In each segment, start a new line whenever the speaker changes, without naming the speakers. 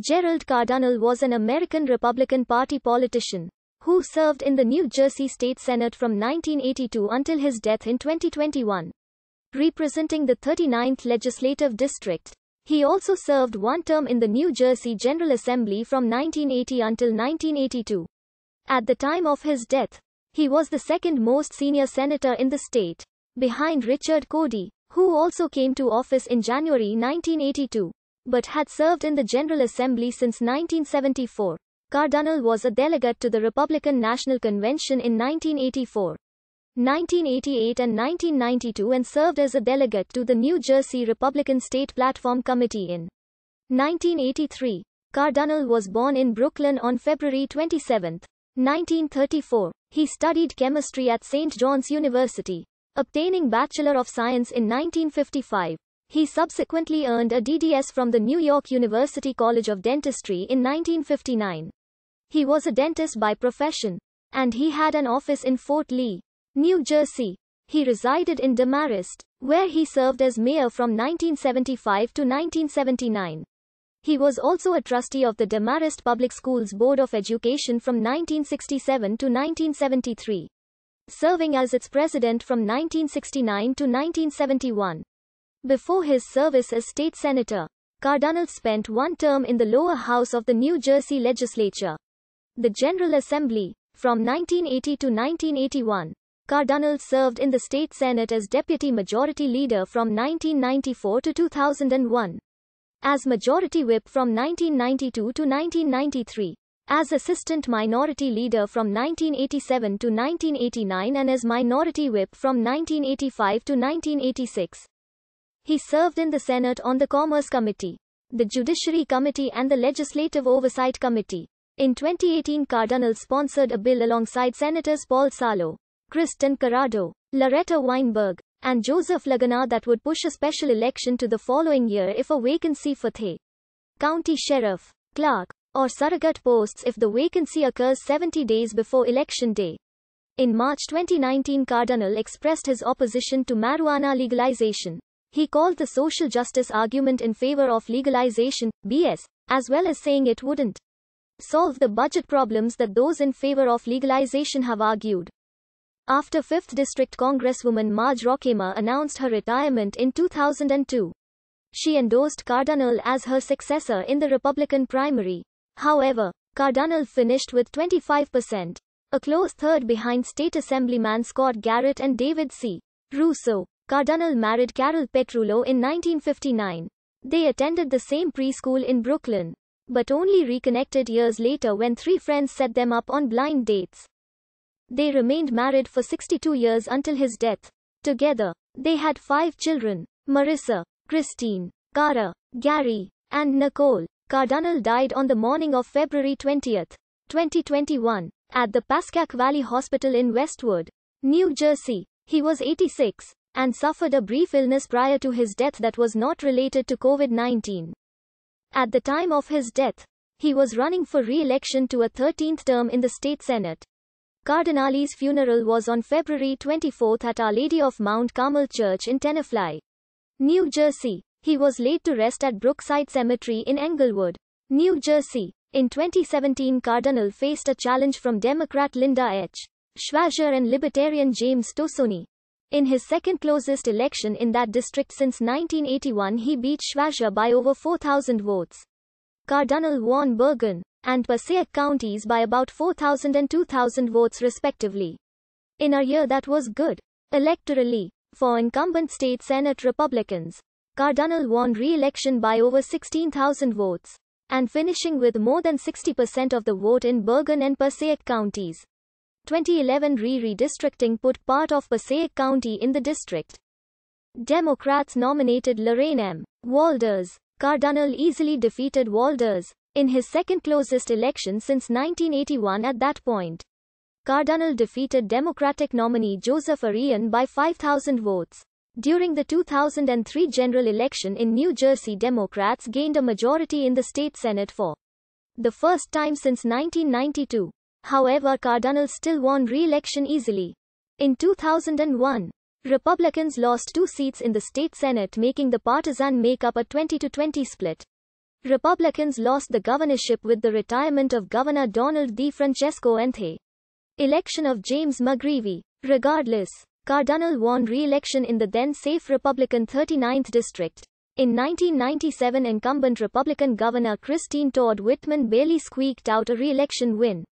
Gerald Cardonnell was an American Republican Party politician who served in the New Jersey State Senate from 1982 until his death in 2021. Representing the 39th Legislative District, he also served one term in the New Jersey General Assembly from 1980 until 1982. At the time of his death, he was the second most senior senator in the state, behind Richard Cody, who also came to office in January 1982 but had served in the General Assembly since 1974. Cardinal was a delegate to the Republican National Convention in 1984, 1988 and 1992 and served as a delegate to the New Jersey Republican State Platform Committee in 1983. Cardinal was born in Brooklyn on February 27, 1934. He studied chemistry at St. John's University, obtaining Bachelor of Science in 1955. He subsequently earned a DDS from the New York University College of Dentistry in 1959. He was a dentist by profession, and he had an office in Fort Lee, New Jersey. He resided in Demarest, where he served as mayor from 1975 to 1979. He was also a trustee of the Demarest Public Schools Board of Education from 1967 to 1973, serving as its president from 1969 to 1971. Before his service as state senator, Cardonnell spent one term in the lower house of the New Jersey legislature. The General Assembly, from 1980 to 1981. Cardonnell served in the state senate as deputy majority leader from 1994 to 2001. As majority whip from 1992 to 1993. As assistant minority leader from 1987 to 1989 and as minority whip from 1985 to 1986. He served in the Senate on the Commerce Committee, the Judiciary Committee and the Legislative Oversight Committee. In 2018 Cardinal sponsored a bill alongside Senators Paul Salo, Kristen Carrado, Loretta Weinberg, and Joseph Lagana that would push a special election to the following year if a vacancy for the county sheriff, clerk, or surrogate posts if the vacancy occurs 70 days before election day. In March 2019 Cardinal expressed his opposition to marijuana legalization. He called the social justice argument in favor of legalization BS, as well as saying it wouldn't solve the budget problems that those in favor of legalization have argued. After 5th District Congresswoman Marge Rockema announced her retirement in 2002, she endorsed Cardinal as her successor in the Republican primary. However, Cardinal finished with 25%, a close third behind State Assemblyman Scott Garrett and David C. Russo. Cardinal married Carol Petrulo in 1959. They attended the same preschool in Brooklyn, but only reconnected years later when three friends set them up on blind dates. They remained married for 62 years until his death. Together, they had five children Marissa, Christine, Cara, Gary, and Nicole. Cardinal died on the morning of February 20, 2021, at the Pascack Valley Hospital in Westwood, New Jersey. He was 86 and suffered a brief illness prior to his death that was not related to COVID-19. At the time of his death, he was running for re-election to a 13th term in the state senate. Cardinali's funeral was on February 24 at Our Lady of Mount Carmel Church in Tenafly, New Jersey. He was laid to rest at Brookside Cemetery in Englewood, New Jersey. In 2017 Cardinal faced a challenge from Democrat Linda H. Schwager and Libertarian James Tosoni. In his second closest election in that district since 1981 he beat Schwager by over 4,000 votes. Cardinal won Bergen and Passaic counties by about 4,000 and 2,000 votes respectively. In a year that was good, electorally, for incumbent state Senate Republicans. Cardinal won re-election by over 16,000 votes, and finishing with more than 60% of the vote in Bergen and Passaic counties. 2011 re-redistricting put part of Passaic County in the district. Democrats nominated Lorraine M. Walders. Cardinal easily defeated Walders, in his second closest election since 1981 at that point. Cardinal defeated Democratic nominee Joseph Arian by 5,000 votes. During the 2003 general election in New Jersey Democrats gained a majority in the state Senate for the first time since 1992. However, Cardinal still won re-election easily. In 2001, Republicans lost two seats in the state Senate, making the partisan makeup a 20 to 20 split. Republicans lost the governorship with the retirement of Governor Donald D. Francesco and the election of James McGreevy. Regardless, Cardinal won re-election in the then safe Republican 39th district. In 1997 incumbent Republican Governor Christine Todd Whitman barely squeaked out a re-election win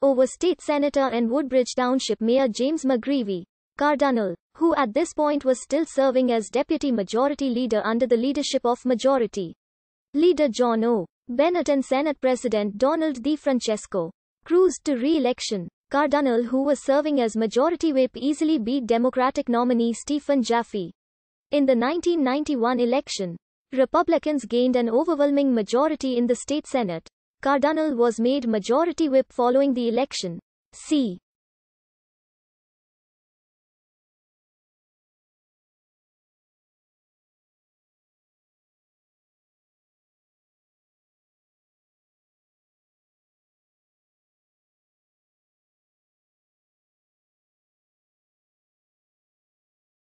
over State Senator and Woodbridge Township Mayor James McGreevy. Cardinal, who at this point was still serving as Deputy Majority Leader under the leadership of Majority Leader John O. Bennett and Senate President Donald D. Francesco cruised to re-election. Cardinal who was serving as Majority Whip easily beat Democratic nominee Stephen Jaffe. In the 1991 election, Republicans gained an overwhelming majority in the state Senate. Cardinal was made majority whip following the election. C.